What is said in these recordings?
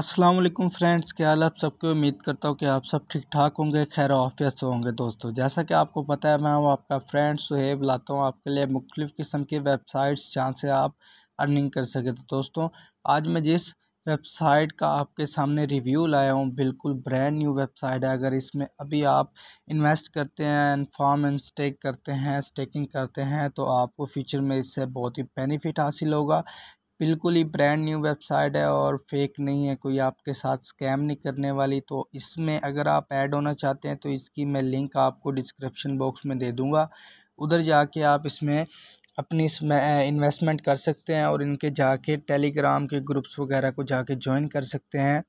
अस्सलाम वालेकुम फ्रेंड्स क्या हाल आप सबको उम्मीद करता हूँ कि आप सब ठीक ठाक होंगे खैर ऑफिस से होंगे दोस्तों जैसा कि आपको पता है मैं हूँ आपका फ्रेंड सुहेब लाता हूँ आपके लिए मुख्तलिफ़ किस्म की वेबसाइट्स जहाँ से आप अर्निंग कर सके तो दोस्तों आज मैं जिस वेबसाइट का आपके सामने रिव्यू लाया हूँ बिल्कुल ब्रांड न्यू वेबसाइट है अगर इसमें अभी आप इन्वेस्ट करते हैं फॉर्म एंड स्टेक करते हैं स्टेकिंग करते हैं तो आपको फ्यूचर में इससे बहुत ही बेनिफिट हासिल होगा बिल्कुल ही ब्रांड न्यू वेबसाइट है और फेक नहीं है कोई आपके साथ स्कैम नहीं करने वाली तो इसमें अगर आप ऐड होना चाहते हैं तो इसकी मैं लिंक आपको डिस्क्रिप्शन बॉक्स में दे दूँगा उधर जाके आप इसमें अपनी इसमें इन्वेस्टमेंट कर सकते हैं और इनके जाके टेलीग्राम के ग्रुप्स वगैरह को जाके ज्वाइन कर सकते हैं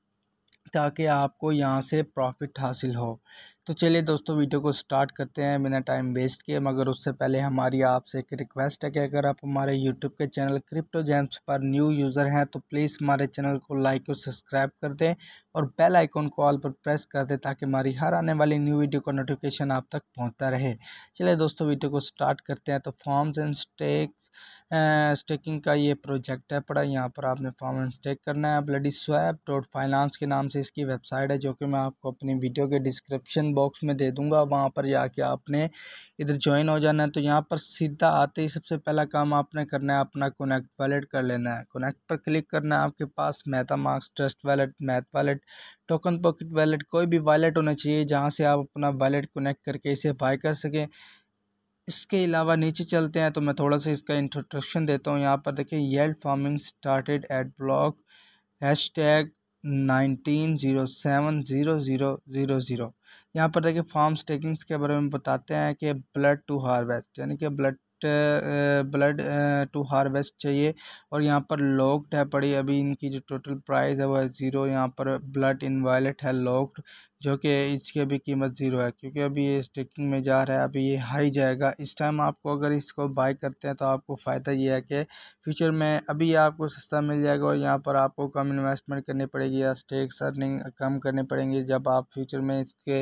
ताकि आपको यहाँ से प्रॉफिट हासिल हो तो चलिए दोस्तों वीडियो को स्टार्ट करते हैं बिना टाइम वेस्ट किए मगर उससे पहले हमारी आपसे एक रिक्वेस्ट है कि अगर आप हमारे यूट्यूब के चैनल क्रिप्टो जेम्स पर न्यू यूज़र हैं तो प्लीज़ हमारे चैनल को लाइक और सब्सक्राइब कर दें और बेल आइकॉन को ऑल पर प्रेस कर दें ताकि हमारी हर आने वाली न्यू वीडियो का नोटिफिकेशन आप तक पहुँचता रहे चलिए दोस्तों वीडियो को स्टार्ट करते हैं तो फॉर्म्स एंड स्टेक्स स्टेकिंग का ये प्रोजेक्ट है पड़ा यहाँ पर आपने फॉर्म एंड स्टेक करना है ब्लडी स्वैप डॉट फाइनानस के नाम से इसकी वेबसाइट है जो कि मैं आपको अपनी वीडियो के डिस्क्रिप्शन बॉक्स में दे दूँगा वहाँ पर जाके आपने इधर ज्वाइन हो जाना है तो यहाँ पर सीधा आते ही सबसे पहला काम आपने करना है अपना कोनेक्ट वैलेट कर लेना है कोनेक्ट पर क्लिक करना है आपके पास MetaMask trust wallet math wallet token pocket wallet कोई भी वैलेट होना चाहिए जहाँ से आप अपना वैलेट कनेक्ट करके इसे बाय कर सकें इसके अलावा नीचे चलते हैं तो मैं थोड़ा सा इसका इंट्रोडक्शन देता हूँ यहाँ पर देखिए yield farming started at block hash tag nineteen zero seven zero zero zero zero यहाँ पर देखिए फार्म स्टेकिंग्स के बारे में बताते हैं कि ब्लड टू हार्वेस्ट यानी कि ब्लड ब्लड टू हार्वेस्ट चाहिए और यहाँ पर लॉक्ड है पड़ी अभी इनकी जो टोटल प्राइस है वो है ज़ीरो यहाँ पर ब्लड इन वायलेट है लॉक्ड जो कि इसकी अभी कीमत ज़ीरो है क्योंकि अभी ये स्टेकिंग में जा रहा है अभी ये हाई जाएगा इस टाइम आपको अगर इसको बाई करते हैं तो आपको फ़ायदा ये है कि फ्यूचर में अभी आपको सस्ता मिल जाएगा और यहाँ पर आपको कम इन्वेस्टमेंट करनी पड़ेगी या स्टेक्स अर्निंग कम करने पड़ेंगे जब आप फ्यूचर में इसके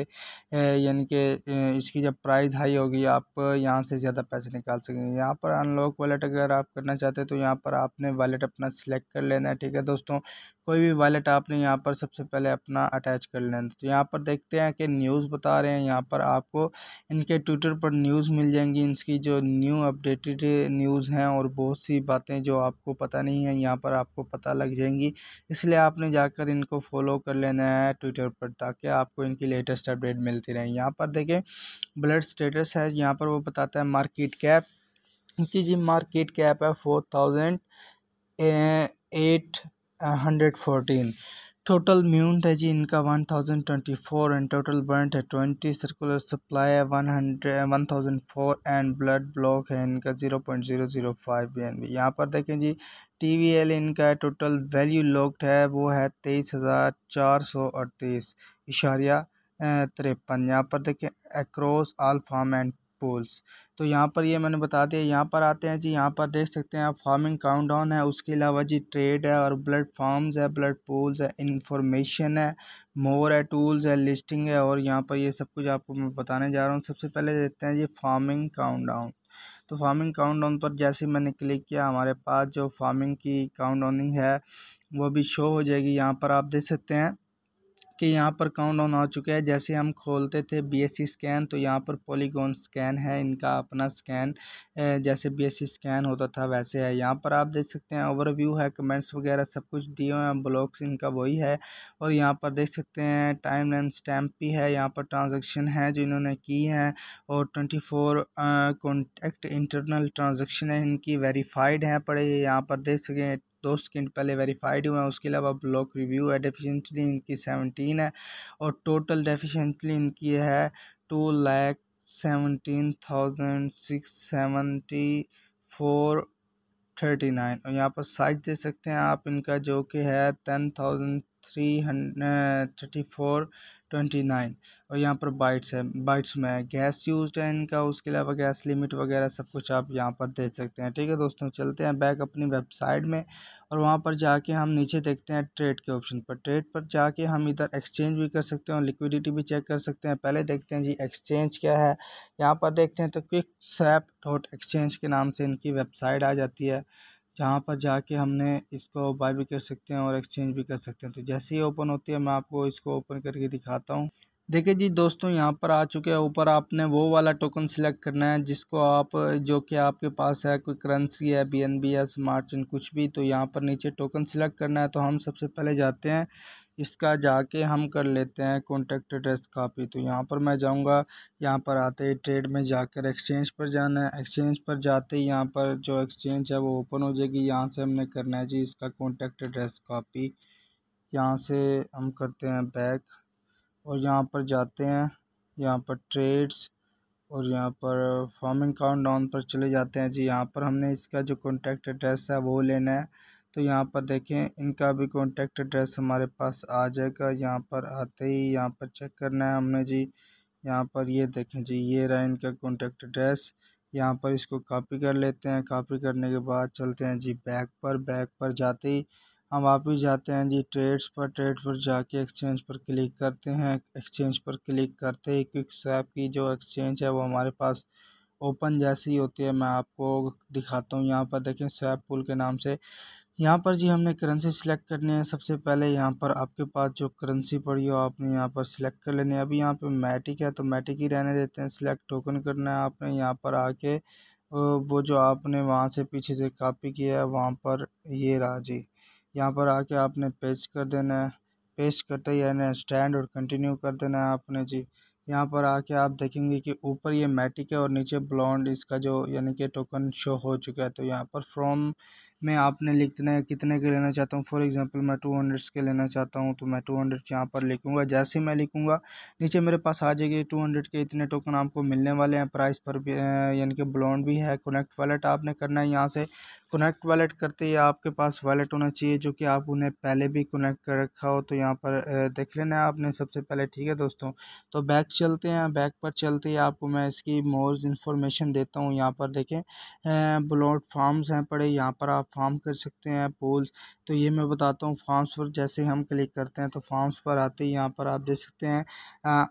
यानी कि इसकी जब प्राइस हाई होगी आप यहाँ से ज़्यादा पैसे निकाल सकेंगे यहाँ पर अनलॉक वॉलेट अगर आप करना चाहते हैं तो यहाँ पर आपने वॉलेट अपना सिलेक्ट कर लेना है ठीक है दोस्तों कोई भी वॉलेट आपने यहाँ पर सबसे पहले अपना अटैच कर लेना तो यहाँ पर देखते हैं कि न्यूज़ बता रहे हैं यहाँ पर आपको इनके ट्विटर पर न्यूज़ मिल जाएंगी इनकी जो न्यू अपडेटेड न्यूज़ हैं और बहुत सी बातें जो आपको पता नहीं है यहाँ पर आपको पता लग जाएंगी इसलिए आपने जाकर इनको फॉलो कर लेना है ट्विटर पर ताकि आपको इनकी लेटेस्ट अपडेट मिलती रहे यहाँ पर देखें ब्लड स्टेटस है यहाँ पर वो बताता है मार्केट कैप इनकी जी मार्केट कैप है four thousand eight hundred fourteen total mute है जी इनका one thousand twenty four and total burnt है ट्वेंटी सर्कुलर सप्लाई है one hundred one thousand four and blood block है इनका zero point zero zero five B N B यहाँ पर देखें जी टी वी एल इनका टोटल वैल्यू लॉक्ड है वो है तेईस हज़ार चार सौ अड़तीस इशारिया तिरपन यहाँ पर देखें across all farm and pools तो यहाँ पर ये मैंने बता दिया यहाँ पर आते हैं जी यहाँ पर देख सकते हैं आप फार्मिंग काउंटडाउन है उसके अलावा जी ट्रेड है और ब्लड फॉर्म्स है ब्लड पोल्स है इंफॉर्मेशन है मोर है टूल्स है लिस्टिंग है और यहाँ पर ये सब कुछ आपको मैं बताने जा रहा हूँ सबसे पहले देखते हैं जी फार्मिंग डाउन तो फार्मिंग डाउन पर जैसे मैंने क्लिक किया हमारे पास जो फार्मिंग की काउंटडाउनिंग है वो भी शो हो जाएगी यहाँ पर आप देख सकते हैं कि यहाँ पर काउंट डाउन आ चुका है जैसे हम खोलते थे बीएससी स्कैन तो यहाँ पर पॉलीगोन स्कैन है इनका अपना स्कैन जैसे बीएससी स्कैन होता था वैसे है यहाँ पर आप देख सकते हैं ओवरव्यू है कमेंट्स वगैरह सब कुछ दिए हुए हैं ब्लॉग्स इनका वही है और यहाँ पर देख सकते हैं टाइम लाइन स्टैम्प भी है यहाँ पर ट्रांजेक्शन है जो इन्होंने की है और twenty four contact internal transaction है इनकी वेरीफाइड है पड़े यहाँ पर देख सकें दो तो सेकेंड पहले वेरीफाइड हुए हैं उसके अलावा ब्लॉक रिव्यू है डेफिशेंटली इनकी सेवनटीन है और टोटल डेफिशेंटली इनकी है two lakh seventeen thousand six seventy four thirty nine और यहाँ पर साइज दे सकते हैं आप इनका जो कि है ten thousand three hundred thirty four twenty nine और यहाँ पर बाइट्स है बाइट्स में है गैस यूज है इनका उसके अलावा गैस लिमिट वगैरह सब कुछ आप यहाँ पर देख सकते हैं ठीक है दोस्तों चलते हैं बैक अपनी वेबसाइट में और वहाँ पर जाके हम नीचे देखते हैं ट्रेड के ऑप्शन पर ट्रेड पर जाके हम इधर एक्सचेंज भी कर सकते हैं लिक्विडिटी भी चेक कर सकते हैं पहले देखते हैं जी एक्सचेंज क्या है यहाँ पर देखते हैं तो क्विक सैप डॉट एक्सचेंज के नाम से इनकी वेबसाइट आ जाती है जहाँ पर जाके हमने इसको बाय भी कर सकते हैं और एक्सचेंज भी कर सकते हैं तो जैसे ही ओपन होती है मैं आपको इसको ओपन करके दिखाता हूँ देखिए जी दोस्तों यहाँ पर आ चुके हैं ऊपर आपने वो वाला टोकन सिलेक्ट करना है जिसको आप जो कि आपके पास है कोई करेंसी है बी एन बी है स्मार्ट कुछ भी तो यहाँ पर नीचे टोकन सिलेक्ट करना है तो हम सबसे पहले जाते हैं इसका जाके हम कर लेते हैं कॉन्टैक्ट एड्रेस कापी तो यहाँ पर मैं जाऊँगा यहाँ पर आते ही ट्रेड में जाकर एक्सचेंज पर जाना है एक्सचेंज पर जाते ही यहाँ पर जो एक्सचेंज है वो ओपन हो जाएगी यहाँ से हमने करना है जी इसका कॉन्टेक्ट एड्रेस कापी यहाँ से हम करते हैं बैक और यहाँ पर जाते हैं यहाँ पर ट्रेड्स और यहाँ पर फार्मिंग काउंट डाउन पर चले जाते हैं जी यहाँ पर हमने इसका जो कॉन्टैक्ट एड्रेस है वो लेना है तो यहाँ पर देखें इनका भी कॉन्टेक्ट एड्रेस हमारे पास आ जाएगा यहाँ पर आते ही यहाँ पर चेक करना है हमने जी यहाँ पर ये देखें जी ये रहा इनका कॉन्टैक्ट एड्रेस यहाँ पर इसको कॉपी कर लेते हैं कॉपी करने के बाद चलते हैं जी बैक पर बैक पर जाते ही हम वापस जाते हैं जी ट्रेड्स पर ट्रेड पर जाके एक्सचेंज पर क्लिक करते हैं एक्सचेंज पर क्लिक करते ही क्विक स्वैप की जो एक्सचेंज है वो हमारे पास ओपन जैसी होती है मैं आपको दिखाता हूँ यहाँ पर देखें स्वैप पुल के नाम से यहाँ पर जी हमने करेंसी सिलेक्ट करनी है सबसे पहले यहाँ पर आपके पास जो करेंसी पड़ी हो आपने यहाँ पर सिलेक्ट कर लेनी है अभी यहाँ पे मैटिक है तो मैटिक ही रहने देते हैं सिलेक्ट टोकन करना है आपने यहाँ पर आके वो जो आपने वहाँ से पीछे से कॉपी किया है वहाँ पर ये रहा जी यहाँ पर आके आपने पेस्ट कर देना है पेस्ट करते ही यानी स्टैंड और कंटिन्यू कर देना है आपने जी यहाँ पर आके आप देखेंगे कि ऊपर ये मैटिक है और नीचे ब्लॉन्ड इसका जो यानी कि टोकन शो हो चुका है तो यहाँ पर फ्रॉम मैं आपने लिखने कितने के लेना चाहता हूँ फॉर एग्जांपल मैं टू हंड्रेड्स के लेना चाहता हूँ तो मैं टू हंड्रेड्स यहाँ पर लिखूँगा जैसे मैं लिखूँगा नीचे मेरे पास आ जाएगी टू हंड्रेड के इतने टोकन आपको मिलने वाले हैं प्राइस पर भी यानी कि ब्लॉन्ड भी है कनेक्ट वॉलेट आपने करना है यहाँ से कनेक्ट वॉलेट करते ही आपके पास वॉलेट होना चाहिए जो कि आप उन्हें पहले भी कनेक्ट कर रखा हो तो यहाँ पर देख लेना है आपने सबसे पहले ठीक है दोस्तों तो बैक चलते हैं बैक पर चलते ही आपको मैं इसकी मोर इन्फॉर्मेशन देता हूँ यहाँ पर देखें ब्लॉट फार्म्स हैं पड़े यहाँ पर आप फॉर्म कर सकते हैं पोल्स तो ये मैं बताता हूँ फॉर्म्स पर जैसे हम क्लिक करते हैं तो फॉर्म्स पर आते ही यहाँ पर आप देख सकते हैं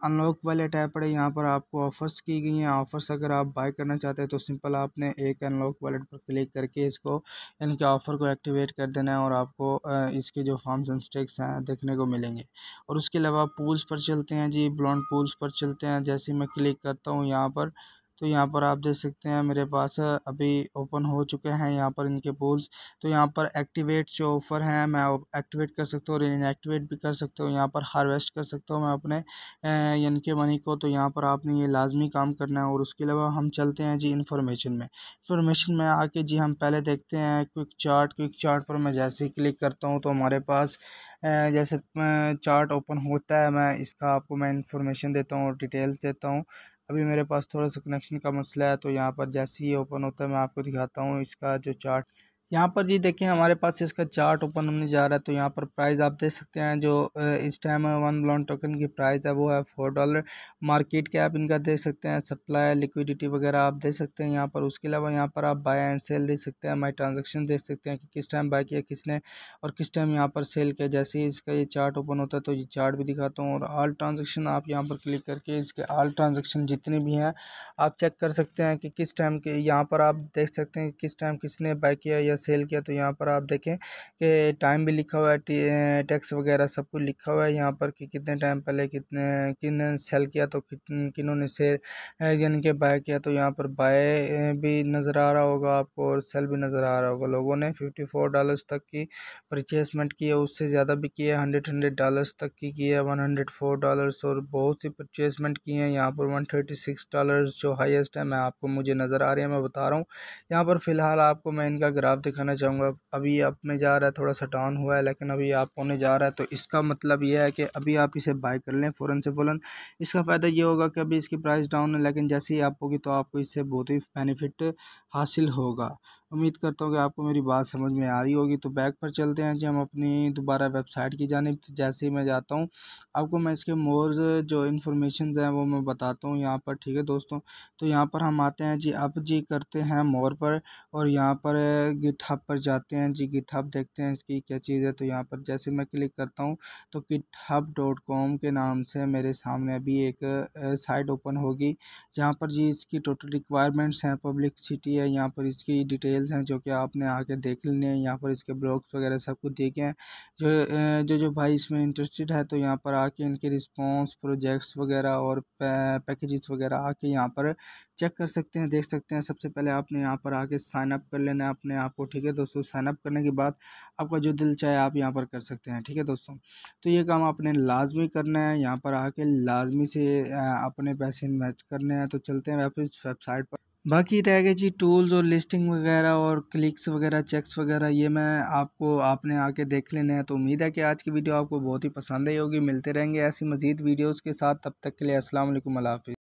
अनलॉक वाले टैब पर यहाँ पर आपको ऑफ़र्स की गई हैं ऑफ़र्स अगर आप बाय करना चाहते हैं तो सिंपल आपने एक अनलॉक वालेट पर क्लिक करके इसको यानी कि ऑफ़र को एक्टिवेट कर देना है और आपको इसके जो फॉर्म्स एंड स्टेक्स हैं देखने को मिलेंगे और उसके अलावा पूल्स पर चलते हैं जी ब्लॉन्ड पूल्स पर चलते हैं जैसे मैं क्लिक करता हूँ यहाँ पर तो यहाँ पर आप देख सकते हैं मेरे पास अभी ओपन हो चुके हैं यहाँ पर इनके पोल्स तो यहाँ पर एक्टिवेट जो ऑफ़र हैं मैं एक्टिवेट कर सकता हूँ इनएक्टिवेट भी कर सकता हूँ यहाँ पर हार्वेस्ट कर सकता हूँ मैं अपने इनके मनी को तो यहाँ पर आपने ये लाजमी काम करना है और उसके अलावा हम चलते हैं जी इन्फॉर्मेशन में इन्फॉर्मेशन में आके जी हम पहले देखते हैं क्विक चार्ट क्विक चार्ट पर मैं जैसे ही क्लिक करता हूँ तो हमारे पास जैसे चार्ट ओपन होता है मैं इसका आपको मैं इन्फॉर्मेशन देता हूँ और डिटेल्स देता हूँ अभी मेरे पास थोड़ा सा कनेक्शन का मसला है तो यहाँ पर जैसे ही ओपन होता है मैं आपको दिखाता हूँ इसका जो चार्ट यहाँ पर जी देखिए हमारे पास इसका चार्ट ओपन होने जा रहा है तो यहाँ पर प्राइस आप देख सकते हैं जो इस टाइम वन ब्लॉन टोकन की प्राइस है वो है फोर डॉलर मार्केट के आप इनका देख सकते हैं सप्लाई लिक्विडिटी वगैरह आप देख सकते हैं यहाँ पर उसके अलावा यहाँ पर आप बाय एंड सेल देख सकते हैं माई ट्रांजेक्शन देख सकते हैं कि किस टाइम बाय किया किसने और किस टाइम यहाँ पर सेल किया जैसे ही इसका ये चार्ट ओपन होता है तो ये चार्ट भी दिखाता हूँ और आल ट्रांजेक्शन आप यहाँ पर क्लिक करके इसके आल ट्रांजेक्शन जितने भी हैं आप चेक कर सकते हैं कि किस टाइम के यहाँ पर आप देख सकते हैं किस टाइम किसने बाय किया या सेल किया तो यहाँ पर आप देखें कि टाइम भी लिखा हुआ है टैक्स वगैरह सब कुछ लिखा हुआ है यहाँ पर कि कितने टाइम पहले कितने किन सेल किया तो किन्होंने सेल यानी कि बाय किया तो यहाँ पर बाय भी नज़र आ रहा होगा आपको और सेल भी नज़र आ रहा होगा लोगों ने फिफ्टी फोर डॉलर्स तक की परचेसमेंट की है उससे ज़्यादा भी किया है हंड्रेड हंड्रेड डॉलर्स तक की किया है वन हंड्रेड फोर डॉलर्स और बहुत सी परचेसमेंट की है यहाँ पर वन थर्टी सिक्स डॉलर्स जो हाइस्ट है मैं आपको मुझे नज़र आ रही है मैं बता रहा हूँ यहाँ पर फ़िलहाल आपको मैं इनका ग्राफ दिखाना चाहूँगा अभी आप में जा रहा है थोड़ा सा डाउन हुआ है लेकिन अभी आप होने जा रहा है तो इसका मतलब यह है कि अभी आप इसे बाय कर लें फ़ौरन से फ़ौरन इसका फ़ायदा ये होगा कि अभी इसकी प्राइस डाउन है लेकिन जैसे ही आप होगी तो आपको इससे बहुत ही बेनिफिट हासिल होगा उम्मीद करता हूँ कि आपको मेरी बात समझ में आ रही होगी तो बैक पर चलते हैं जी हम अपनी दोबारा वेबसाइट की जानब तो जैसे ही मैं जाता हूँ आपको मैं इसके मोर जो इन्फॉर्मेशन हैं वो मैं बताता हूँ यहाँ पर ठीक है दोस्तों तो यहाँ पर हम आते हैं जी अब जी करते हैं मोर पर और यहाँ पर गिट हब पर जाते हैं जी गिट हब देखते हैं इसकी क्या चीज़ है तो यहाँ पर जैसे मैं क्लिक करता हूँ तो गिट हब डॉट कॉम के नाम से मेरे सामने अभी एक साइट ओपन होगी जहाँ पर जी इसकी टोटल रिक्वायरमेंट्स हैं सिटी है यहाँ पर इसकी डिटेल डिटेल्स हैं जो कि आपने आके देख लेने हैं यहाँ पर इसके ब्लॉग्स वगैरह सब कुछ देखे हैं जो जो जो भाई इसमें इंटरेस्टेड है तो यहाँ पर आके इनके रिस्पॉन्स प्रोजेक्ट्स वगैरह और पैकेजेस वगैरह आके यहाँ पर चेक कर सकते हैं देख सकते हैं सबसे पहले आपने यहाँ पर आके साइनअप कर लेना है अपने आप को ठीक है दोस्तों साइनअप करने के बाद आपका जो दिल चाहे आप यहाँ पर कर सकते हैं ठीक है दोस्तों तो ये काम आपने लाजमी करना है यहाँ पर आके लाजमी से अपने पैसे इन्वेस्ट करने हैं तो चलते हैं वेबसाइट पर बाकी रह गए जी टूल्स और लिस्टिंग वगैरह और क्लिक्स वगैरह चेक्स वगैरह ये मैं आपको आपने आके देख लेने हैं तो उम्मीद है कि आज की वीडियो आपको बहुत ही पसंद आई होगी मिलते रहेंगे ऐसी मज़ीद वीडियोज़ के साथ तब तक के लिए असलम हाफि